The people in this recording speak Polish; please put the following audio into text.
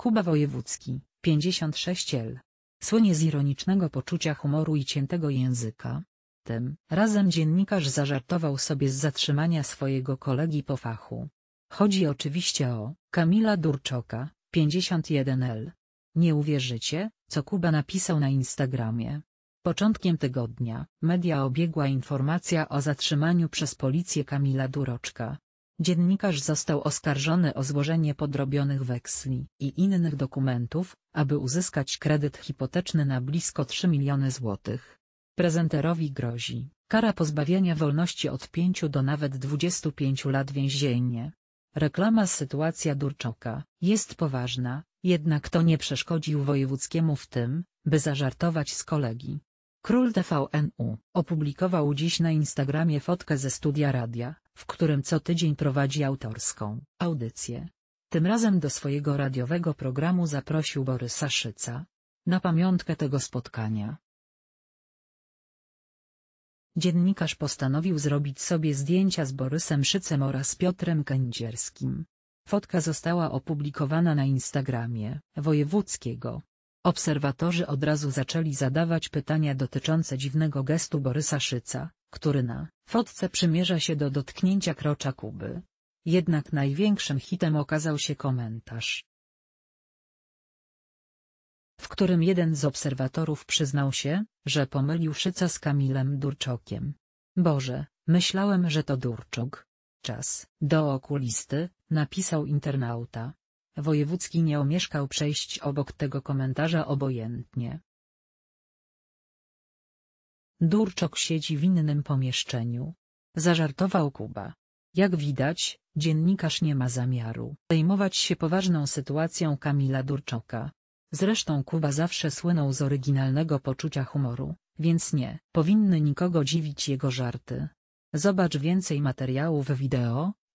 Kuba Wojewódzki, 56 L. Słynie z ironicznego poczucia humoru i ciętego języka. Tym razem dziennikarz zażartował sobie z zatrzymania swojego kolegi po fachu. Chodzi oczywiście o Kamila Durczoka, 51 L. Nie uwierzycie, co Kuba napisał na Instagramie. Początkiem tygodnia media obiegła informacja o zatrzymaniu przez policję Kamila Duroczka, Dziennikarz został oskarżony o złożenie podrobionych weksli i innych dokumentów, aby uzyskać kredyt hipoteczny na blisko 3 miliony złotych. Prezenterowi grozi kara pozbawienia wolności od 5 do nawet 25 lat więzienie. Reklama Sytuacja Durczoka jest poważna, jednak to nie przeszkodził wojewódzkiemu w tym, by zażartować z kolegi. Król TVNU opublikował dziś na Instagramie fotkę ze studia radia, w którym co tydzień prowadzi autorską audycję. Tym razem do swojego radiowego programu zaprosił Borysa Szyca. Na pamiątkę tego spotkania. Dziennikarz postanowił zrobić sobie zdjęcia z Borysem Szycem oraz Piotrem Kędzierskim. Fotka została opublikowana na Instagramie wojewódzkiego. Obserwatorzy od razu zaczęli zadawać pytania dotyczące dziwnego gestu Borysa Szyca, który na fotce przymierza się do dotknięcia krocza Kuby. Jednak największym hitem okazał się komentarz w którym jeden z obserwatorów przyznał się, że pomylił Szyca z Kamilem Durczokiem. Boże, myślałem, że to Durczok. Czas do okulisty, napisał internauta. Wojewódzki nie omieszkał przejść obok tego komentarza obojętnie. Durczok siedzi w innym pomieszczeniu. Zażartował Kuba. Jak widać, dziennikarz nie ma zamiaru zajmować się poważną sytuacją Kamila Durczoka. Zresztą Kuba zawsze słynął z oryginalnego poczucia humoru, więc nie powinny nikogo dziwić jego żarty. Zobacz więcej materiałów wideo,